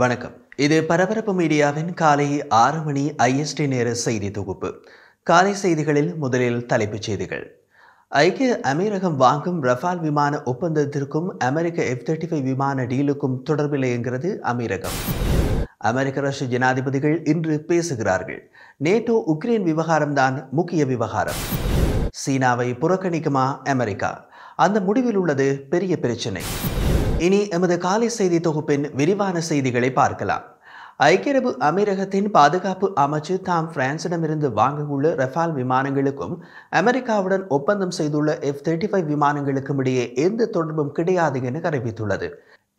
வணக்கம் இது பரபரப்பு மீடியாவின் காலை ஆறு மணி ஐஎஸ்டி நேர செய்தி தொகுப்பு காலை செய்திகளில் முதலில் தலைப்புச் செய்திகள் ஐக்கிய அமீரகம் வாங்கும் ரஃபால் விமான ஒப்பந்தத்திற்கும் அமெரிக்க எஃப் தேர்ட்டி ஃபைவ் விமான டீலுக்கும் தொடர்பில்லை என்கிறது அமீரகம் அமெரிக்க ரஷ்ய ஜனாதிபதிகள் இன்று பேசுகிறார்கள் நேட்டோ உக்ரைன் விவகாரம்தான் முக்கிய விவகாரம் சீனாவை புறக்கணிக்குமா அமெரிக்கா அந்த முடிவில் உள்ளது பெரிய பிரச்சினை இனி எமது காலை செய்தி தொகுப்பின் விரிவான செய்திகளை பார்க்கலாம் ஐக்கிய அரபு அமீரகத்தின் பாதுகாப்பு அமைச்சு தாம் பிரான்சிடமிருந்து வாங்கவுள்ள ரஃபால் விமானங்களுக்கும் அமெரிக்காவுடன் ஒப்பந்தம் செய்துள்ள எஃப் தேர்ட்டி ஃபைவ் விமானங்களுக்கும் இடையே எந்த தொடர்பும் கிடையாது என அறிவித்துள்ளது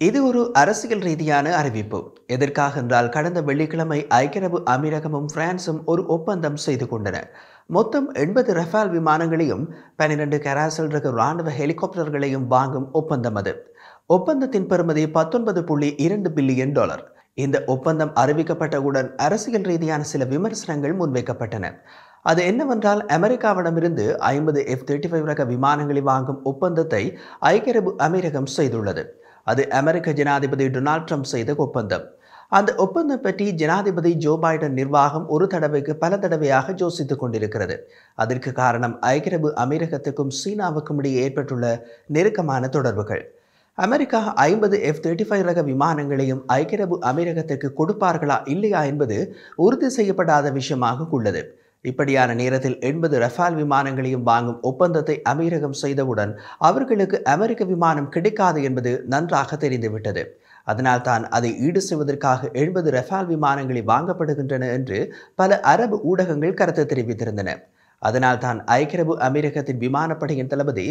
இது ஒரு அரசியல் ரீதியான அறிவிப்பு எதற்காக என்றால் கடந்த வெள்ளிக்கிழமை ஐக்கிய அரபு அமீரகமும் பிரான்சும் ஒரு ஒப்பந்தம் செய்து கொண்டன மொத்தம் எண்பது ரஃபால் விமானங்களையும் பன்னிரண்டு கராசல் ரக ராணுவ ஹெலிகாப்டர்களையும் வாங்கும் ஒப்பந்தம் அது ஒப்பந்தத்தின் பெறுமதி பத்தொன்பது புள்ளி இரண்டு பில்லியன் டாலர் இந்த ஒப்பந்தம் அறிவிக்கப்பட்டவுடன் அரசியல் ரீதியான சில விமர்சனங்கள் முன்வைக்கப்பட்டன அது என்னவென்றால் அமெரிக்காவிடமிருந்து ஐம்பது எஃப் தேர்ட்டி ஃபைவ் ரக விமானங்களை வாங்கும் ஒப்பந்தத்தை ஐக்கிய அரபு அமீரகம் செய்துள்ளது அது அமெரிக்க ஜனாதிபதி டொனால்ட் ட்ரம்ப் செய்த ஒப்பந்தம் அந்த ஒப்பந்தம் பற்றி ஜனாதிபதி ஜோ பைடன் நிர்வாகம் ஒரு தடவைக்கு பல தடவையாக யோசித்துக் கொண்டிருக்கிறது அதற்கு காரணம் ஐக்கிய அரபு அமீரகத்துக்கும் சீனாவுக்கும் இடையே ஏற்பட்டுள்ள நெருக்கமான தொடர்புகள் அமெரிக்கா ஐம்பது எஃப் தேர்ட்டி ஃபைவ் ரக விமானங்களையும் ஐக்கிய அரபு அமீரகத்திற்கு கொடுப்பார்களா இல்லையா என்பது உறுதி செய்யப்படாத விஷயமாக உள்ளது இப்படியான நேரத்தில் எண்பது ரஃபால் விமானங்களையும் வாங்கும் ஒப்பந்தத்தை அமீரகம் செய்தவுடன் அவர்களுக்கு அமெரிக்க விமானம் கிடைக்காது என்பது நன்றாக தெரிந்துவிட்டது அதனால் தான் அதை ஈடு செய்வதற்காக எழுபது ரஃபால் விமானங்களை வாங்கப்படுகின்றன என்று பல அரபு ஊடகங்கள் கருத்து தெரிவித்திருந்தன அதனால் தான் ஐக்கியரபு அமீரகத்தின் விமானப்படையின் தளபதி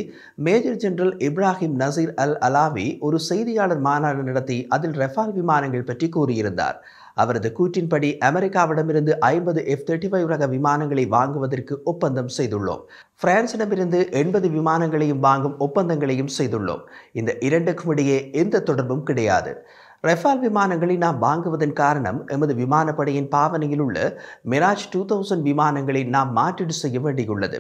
Major General Ibrahim Nasir Al Alawi ஒரு செய்தியாளர் மாநாடு நடத்தி அதில் ரஃபால் விமானங்கள் பற்றி கூறியிருந்தார் அவரது கூற்றின்படி அமெரிக்காவிடமிருந்து ஐம்பது எஃப் தேர்ட்டி ஃபைவ் ரக விமானங்களை வாங்குவதற்கு ஒப்பந்தம் செய்துள்ளோம் பிரான்சிடமிருந்து எண்பது விமானங்களையும் வாங்கும் ஒப்பந்தங்களையும் செய்துள்ளோம் இந்த இரண்டுக்கும் இடையே எந்த தொடர்பும் கிடையாது ரஃபால் விமானங்களை நாம் வாங்குவதன் காரணம் எமது விமானப்படையின் பாவனையில் உள்ள மிராஜ் டூ தௌசண்ட் விமானங்களை நாம் மாற்றீடு செய்ய வேண்டியுள்ளது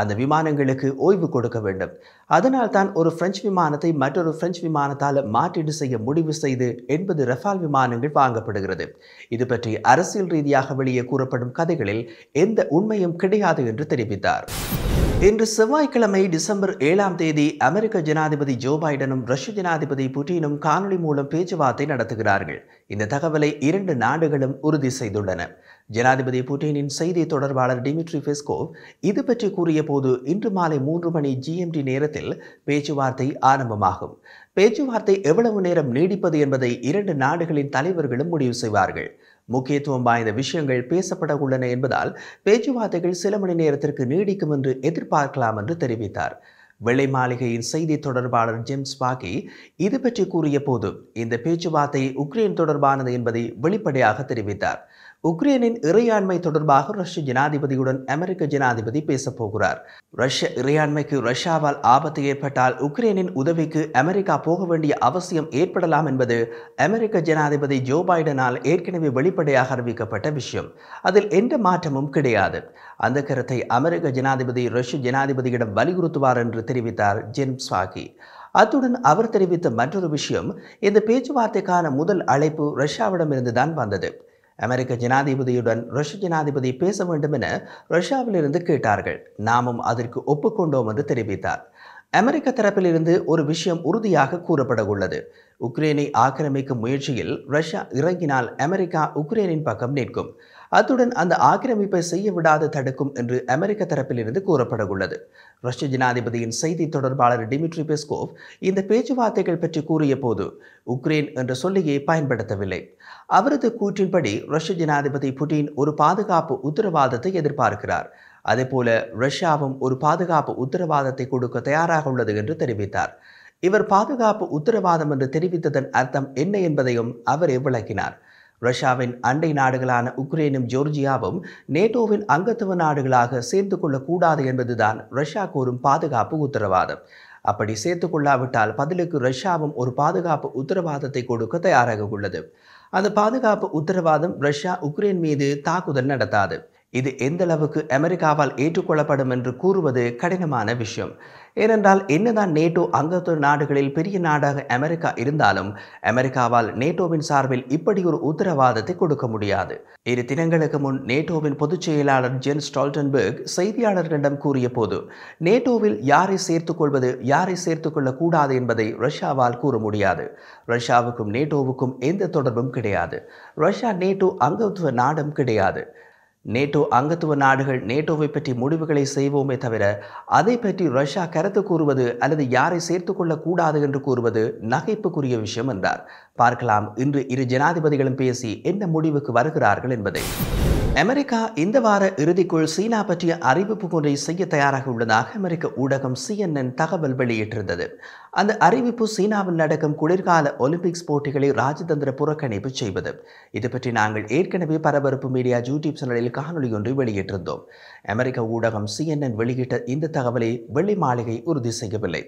அந்த விமானங்களுக்கு ஓய்வு கொடுக்க வேண்டும் அதனால் தான் ஒரு பிரெஞ்சு விமானத்தை மற்றொரு பிரெஞ்சு விமானத்தால் மாற்றீடு செய்ய முடிவு செய்து என்பது ரஃபால் விமானங்கள் வாங்கப்படுகிறது இது பற்றி அரசியல் ரீதியாக வெளியே கூறப்படும் கதைகளில் எந்த உண்மையும் கிடையாது என்று தெரிவித்தார் இன்று செவ்வாய்க்கிழமை டிசம்பர் ஏழாம் தேதி அமெரிக்க ஜனாதிபதி ஜோ பைடனும் ரஷ்ய ஜனாதிபதி புட்டினும் காணொலி மூலம் பேச்சுவார்த்தை நடத்துகிறார்கள் இந்த தகவலை இரண்டு நாடுகளும் உறுதி செய்துள்ளன ஜனாதிபதி புட்டினின் செய்தி தொடர்பாளர் டிமிட்ரி பெஸ்கோவ் இது பற்றி கூறிய போது இன்று மாலை மூன்று மணி ஜிஎம்டி நேரத்தில் பேச்சுவார்த்தை ஆரம்பமாகும் பேச்சுவார்த்தை எவ்வளவு நேரம் நீடிப்பது என்பதை இரண்டு நாடுகளின் தலைவர்களும் முடிவு செய்வார்கள் முக்கியத்துவம் வாய்ந்த விஷயங்கள் பேசப்பட உள்ளன என்பதால் பேச்சுவார்த்தைகள் சில மணி நேரத்திற்கு நீடிக்கும் என்று எதிர்பார்க்கலாம் என்று தெரிவித்தார் வெள்ளை மாளிகையின் செய்தி தொடர்பாளர் ஜேம்ஸ் பாக்கி இது பற்றி கூறிய போது இந்த பேச்சுவார்த்தை உக்ரைன் தொடர்பானது என்பதை வெளிப்படையாக தெரிவித்தார் உக்ரைனின் இறையாண்மை தொடர்பாக ரஷ்ய ஜனாதிபதியுடன் அமெரிக்க ஜனாதிபதி பேசப்போகிறார் ரஷ்ய இறையாண்மைக்கு ரஷ்யாவால் ஆபத்து ஏற்பட்டால் உக்ரைனின் உதவிக்கு அமெரிக்கா போக வேண்டிய அவசியம் ஏற்படலாம் என்பது அமெரிக்க ஜனாதிபதி ஜோ பைடனால் ஏற்கனவே வெளிப்படையாக அறிவிக்கப்பட்ட விஷயம் அதில் எந்த மாற்றமும் கிடையாது அந்த கருத்தை அமெரிக்க ஜனாதிபதி ரஷ்ய ஜனாதிபதியிடம் வலியுறுத்துவார் என்று தெரிவித்தார் ஜென் ஸ்வாகி அத்துடன் அவர் தெரிவித்த மற்றொரு விஷயம் இந்த பேச்சுவார்த்தைக்கான முதல் அழைப்பு ரஷ்யாவிடமிருந்து தான் வந்தது அமெரிக்க ஜனாதிபதியுடன் ரஷ்ய ஜனாதிபதி பேச வேண்டும் என ரஷ்யாவிலிருந்து கேட்டார்கள் நாமும் அதற்கு ஒப்புக்கொண்டோம் என்று தெரிவித்தார் அமெரிக்க தரப்பிலிருந்து ஒரு விஷயம் உறுதியாக கூறப்பட உள்ளது உக்ரைனை ஆக்கிரமிக்கும் முயற்சியில் ரஷ்யா இறங்கினால் அமெரிக்கா உக்ரைனின் பக்கம் நிற்கும் அத்துடன் அந்த ஆக்கிரமிப்பை செய்ய விடாது தடுக்கும் என்று அமெரிக்க தரப்பிலிருந்து கூறப்படவுள்ளது ரஷ்ய ஜனாதிபதியின் செய்தி தொடர்பாளர் டிமிட்ரி பெஸ்கோவ் இந்த பேச்சுவார்த்தைகள் பற்றி கூறிய போது உக்ரைன் என்ற சொல்லியை பயன்படுத்தவில்லை அவரது கூற்றின்படி ரஷ்ய ஜனாதிபதி புட்டின் ஒரு பாதுகாப்பு உத்தரவாதத்தை எதிர்பார்க்கிறார் அதேபோல ரஷ்யாவும் ஒரு பாதுகாப்பு உத்தரவாதத்தை கொடுக்க தயாராக உள்ளது என்று தெரிவித்தார் இவர் பாதுகாப்பு உத்தரவாதம் என்று தெரிவித்ததன் அர்த்தம் என்ன என்பதையும் அவரே விளக்கினார் ரஷ்யாவின் அண்டை நாடுகளான உக்ரைனும் ஜோர்ஜியாவும் நேட்டோவின் அங்கத்துவ நாடுகளாக சேர்த்து கொள்ளக்கூடாது என்பதுதான் ரஷ்யா கூறும் பாதுகாப்பு உத்தரவாதம் அப்படி சேர்த்து கொள்ளாவிட்டால் பதிலுக்கு ரஷ்யாவும் ஒரு பாதுகாப்பு உத்தரவாதத்தை கொடுக்க தயாராக உள்ளது அந்த பாதுகாப்பு உத்தரவாதம் ரஷ்யா உக்ரைன் மீது தாக்குதல் நடத்தாது இது எந்த அளவுக்கு அமெரிக்காவால் ஏற்றுக்கொள்ளப்படும் என்று கூறுவது கடினமான விஷயம் ஏனென்றால் என்னதான் நேட்டோ அங்கத்துவ நாடுகளில் பெரிய நாடாக அமெரிக்கா இருந்தாலும் அமெரிக்காவால் நேட்டோவின் சார்பில் இப்படி ஒரு உத்தரவாதத்தை கொடுக்க முடியாது இரு தினங்களுக்கு முன் நேட்டோவின் பொதுச் செயலாளர் ஜென் ஸ்டால்டன்பர்க் செய்தியாளர்களிடம் கூறிய போது நேட்டோவில் யாரை சேர்த்துக் கொள்வது யாரை சேர்த்துக் கொள்ளக்கூடாது என்பதை ரஷ்யாவால் கூற முடியாது ரஷ்யாவுக்கும் நேட்டோவுக்கும் எந்த தொடர்பும் கிடையாது ரஷ்யா நேட்டோ அங்கத்துவ நாடும் கிடையாது நேட்டோ அங்கத்துவ நாடுகள் நேட்டோவை பற்றி முடிவுகளை செய்வோமே தவிர அதை பற்றி ரஷ்யா கருத்து கூறுவது அல்லது யாரை சேர்த்து கொள்ளக்கூடாது என்று கூறுவது நகைப்புக்குரிய விஷயம் என்றார் பார்க்கலாம் இன்று இரு ஜனாதிபதிகளும் பேசி என்ன முடிவுக்கு வருகிறார்கள் என்பதை அமெரிக்கா இந்த வார இறுதிக்குள் சீனா பற்றிய அறிவிப்பு ஒன்றை செய்ய தயாராக உள்ளதாக அமெரிக்க ஊடகம் சிஎன்என் தகவல் வெளியிட்டிருந்தது அந்த அறிவிப்பு சீனாவில் நடக்கும் குளிர்கால ஒலிம்பிக்ஸ் போட்டிகளை ராஜதந்திர புறக்கணிப்பு செய்வது இது பற்றி நாங்கள் ஏற்கனவே பரபரப்பு மீடியா யூடியூப் சேனலில் காணொலி ஒன்றை வெளியிட்டிருந்தோம் அமெரிக்க ஊடகம் சிஎன்என் வெளியிட்ட இந்த தகவலை வெள்ளி மாளிகை உறுதி செய்யவில்லை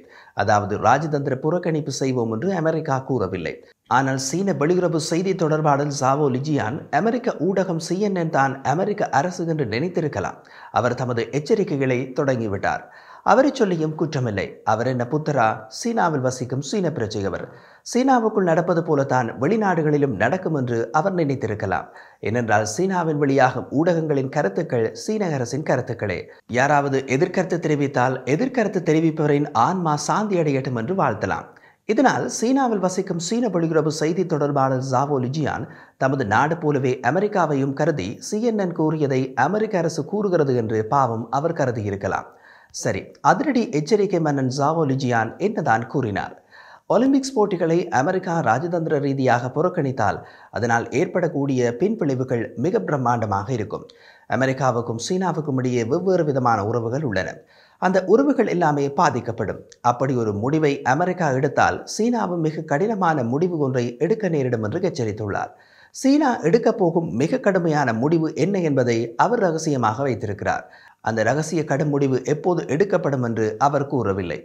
அதாவது ராஜதந்திர புறக்கணிப்பு செய்வோம் என்று அமெரிக்கா கூறவில்லை ஆனால் சீன வெளியுறவு செய்தி தொடர்பாளர் சாவோ லிஜியான் அமெரிக்க ஊடகம் சிஎன்என் தான் அமெரிக்க அரசு என்று நினைத்திருக்கலாம் அவர் தமது எச்சரிக்கைகளை தொடங்கிவிட்டார் அவரை சொல்லியும் குற்றமில்லை அவர் என்ன புத்தரா சீனாவில் வசிக்கும் சீன பிரச்சையவர் சீனாவுக்குள் நடப்பது போலத்தான் வெளிநாடுகளிலும் நடக்கும் என்று அவர் நினைத்திருக்கலாம் ஏனென்றால் சீனாவின் வெளியாகும் ஊடகங்களின் கருத்துக்கள் சீன அரசின் கருத்துக்களே யாராவது எதிர்கருத்து தெரிவித்தால் எதிர்கருத்து தெரிவிப்பவரின் ஆன்மா சாந்தி அடையட்டும் என்று வாழ்த்தலாம் இதனால் சீனாவில் வசிக்கும் சீன வெளியுறவு செய்தி தொடர்பாளர் ஜாவோ லிஜியான் தமது நாடு போலவே அமெரிக்காவையும் கருதி சிஎன்என் கூறியதை அமெரிக்க அரசு கூறுகிறது என்று பாவம் அவர் கருதியிருக்கலாம் சரி அதிரடி எச்சரிக்கை மன்னன் ஜாவோ லிஜியான் என்னதான் கூறினார் ஒலிம்பிக்ஸ் போட்டிகளை அமெரிக்கா ராஜதந்திர ரீதியாக புறக்கணித்தால் அதனால் ஏற்படக்கூடிய பின்விளைவுகள் மிக பிரம்மாண்டமாக இருக்கும் அமெரிக்காவுக்கும் சீனாவுக்கும் இடையே வெவ்வேறு விதமான உறவுகள் உள்ளன அந்த உறவுகள் எல்லாமே பாதிக்கப்படும் அப்படி ஒரு முடிவை அமெரிக்கா எடுத்தால் சீனாவும் மிக கடினமான முடிவு ஒன்றை எடுக்க நேரிடும் என்று எச்சரித்துள்ளார் சீனா எடுக்கப் போகும் மிக கடுமையான முடிவு என்ன என்பதை அவர் ரகசியமாக வைத்திருக்கிறார் அந்த ரகசிய கடும் முடிவு எப்போது எடுக்கப்படும் என்று அவர் கூறவில்லை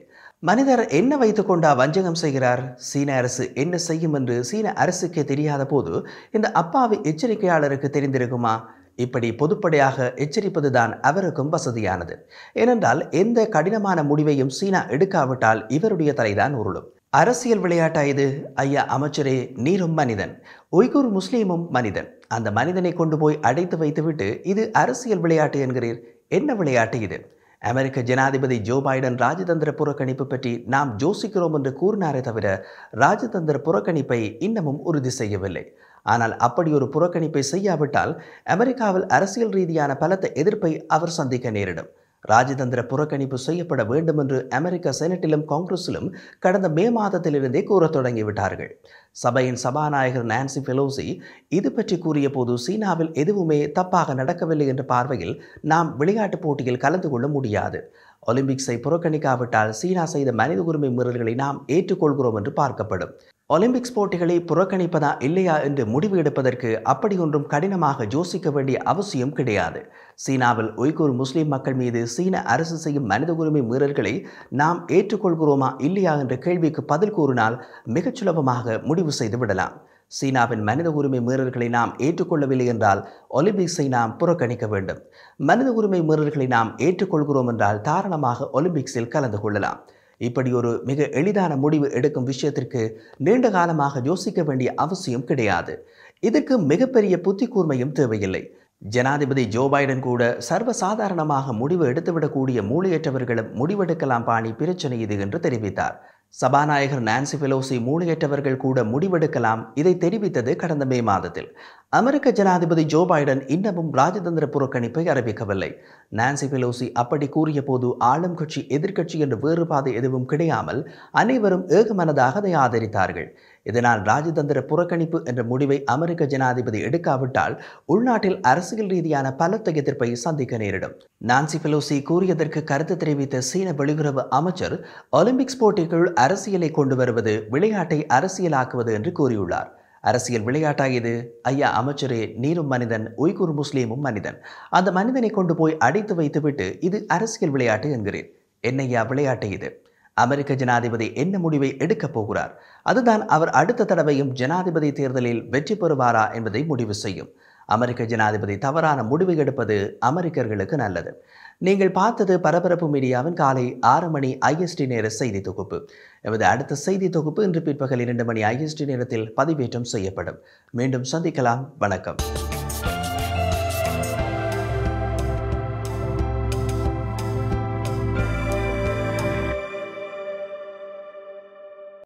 மனிதர் என்ன வைத்துக்கொண்டா வஞ்சகம் செய்கிறார் சீன அரசு என்ன செய்யும் என்று சீன அரசுக்கே தெரியாத போது இந்த அப்பாவி எச்சரிக்கையாளருக்கு தெரிந்திருக்குமா இப்படி பொதுப்படையாக எச்சரிப்பதுதான் அவருக்கும் வசதியானது ஏனென்றால் எந்த கடினமான முடிவையும் சீனா எடுக்காவிட்டால் இவருடைய தலைதான் உருளும் அரசியல் விளையாட்டா இது ஐயா அமைச்சரே நீரும் மனிதன் ஒய்கூர் முஸ்லீமும் மனிதன் அந்த மனிதனை கொண்டு போய் அடைத்து வைத்துவிட்டு இது அரசியல் விளையாட்டு என்கிறீர் என்ன விளையாட்டு இது அமெரிக்க ஜனாதிபதி ஜோ பைடன் ராஜதந்திர புறக்கணிப்பு பற்றி நாம் ஜோசிக்கிறோம் என்று கூறினாரே தவிர ராஜதந்திர புறக்கணிப்பை இன்னமும் உறுதி செய்யவில்லை ஆனால் அப்படி ஒரு புறக்கணிப்பை செய்யாவிட்டால் அமெரிக்காவில் அரசியல் ரீதியான பலத்த எதிர்ப்பை அவர் சந்திக்க நேரிடும் ராஜதந்திர புறக்கணிப்பு செய்யப்பட வேண்டும் என்று அமெரிக்க செனட்டிலும் காங்கிரஸிலும் கடந்த மே மாதத்திலிருந்தே கூறத் தொடங்கிவிட்டார்கள் சபையின் சபாநாயகர் நான்சி பெலோசி இது பற்றி கூறிய போது சீனாவில் எதுவுமே தப்பாக நடக்கவில்லை என்ற பார்வையில் நாம் விளையாட்டுப் போட்டியில் கலந்து கொள்ள முடியாது ஒலிம்பிக்ஸை புறக்கணிக்காவிட்டால் சீனா செய்த மனித உரிமை மீறல்களை நாம் ஏற்றுக்கொள்கிறோம் என்று பார்க்கப்படும் ஒலிம்பிக்ஸ் போட்டிகளை புறக்கணிப்பதா இல்லையா என்று முடிவு எடுப்பதற்கு அப்படியொன்றும் கடினமாக யோசிக்க வேண்டிய அவசியம் கிடையாது சீனாவில் உய்கூர் முஸ்லீம் மக்கள் மீது சீன அரசு செய்யும் மனித உரிமை மீறல்களை நாம் ஏற்றுக்கொள்கிறோமா இல்லையா என்ற கேள்விக்கு பதில் கூறினால் மிகச் சுலபமாக முடிவு செய்து விடலாம் சீனாவின் மனித உரிமை மீறல்களை நாம் ஏற்றுக்கொள்ளவில்லை என்றால் ஒலிம்பிக்ஸை நாம் புறக்கணிக்க வேண்டும் மனித உரிமை மீறல்களை நாம் ஏற்றுக்கொள்கிறோம் என்றால் தாராளமாக ஒலிம்பிக்ஸில் கலந்து கொள்ளலாம் இப்படி ஒரு மிக எளிதான முடிவு எடுக்கும் விஷயத்திற்கு நீண்ட காலமாக யோசிக்க வேண்டிய அவசியம் கிடையாது இதற்கு மிகப்பெரிய கூர்மையும் தேவையில்லை ஜனாதிபதி ஜோ பைடன் கூட சர்வசாதாரணமாக முடிவு எடுத்துவிடக்கூடிய மூளையற்றவர்களும் முடிவெடுக்கலாம் பாணி பிரச்சனை இது என்று தெரிவித்தார் சபாநாயகர் நான்சி பெலோசி மூளையற்றவர்கள் கூட முடிவெடுக்கலாம் இதை தெரிவித்தது கடந்த மே மாதத்தில் அமெரிக்க ஜனாதிபதி ஜோ பைடன் இன்னமும் ராஜதந்திர புறக்கணிப்பை அறிவிக்கவில்லை நான்சி பெலோசி அப்படி கூறிய போது ஆளும் கட்சி எதிர்கட்சி என்ற வேறுபாடு எதுவும் கிடையாமல் அனைவரும் ஏகமனதாக அதை ஆதரித்தார்கள் இதனால் ராஜதந்திர புறக்கணிப்பு என்ற முடிவை அமெரிக்க ஜனாதிபதி எடுக்காவிட்டால் உள்நாட்டில் அரசியல் ரீதியான பலத்த எதிர்ப்பை சந்திக்க நேரிடும் நான்சி பெலோசி கூறியதற்கு கருத்து தெரிவித்த சீன வெளியுறவு அமைச்சர் ஒலிம்பிக்ஸ் போட்டிக்குள் அரசியலை கொண்டு வருவது விளையாட்டை அரசியலாக்குவது என்று கூறியுள்ளார் அரசியல் விளையாட்டாகியது ஐயா அமைச்சரே நீரும் மனிதன் உய்கூர் முஸ்லீமும் மனிதன் அந்த மனிதனை கொண்டு போய் அடைத்து வைத்துவிட்டு இது அரசியல் விளையாட்டு என்கிறேன் என்னையா விளையாட்டு இது அமெரிக்க ஜனாதிபதி என்ன முடிவை எடுக்கப் போகிறார் அதுதான் அவர் அடுத்த தடவையும் ஜனாதிபதி தேர்தலில் வெற்றி பெறுவாரா என்பதை முடிவு செய்யும் அமெரிக்க ஜனாதிபதி தவறான முடிவு எடுப்பது அமெரிக்கர்களுக்கு நல்லது நீங்கள் பார்த்தது பரபரப்பு மீடியாவின் காலை ஆறு மணி ஐஎஸ்டி நேர செய்தி தொகுப்பு எமது அடுத்த செய்தி தொகுப்பு இன்று பிற்பகல் இரண்டு மணி ஐஎஸ்டி நேரத்தில் பதிவேற்றம் செய்யப்படும் மீண்டும் சந்திக்கலாம் வணக்கம்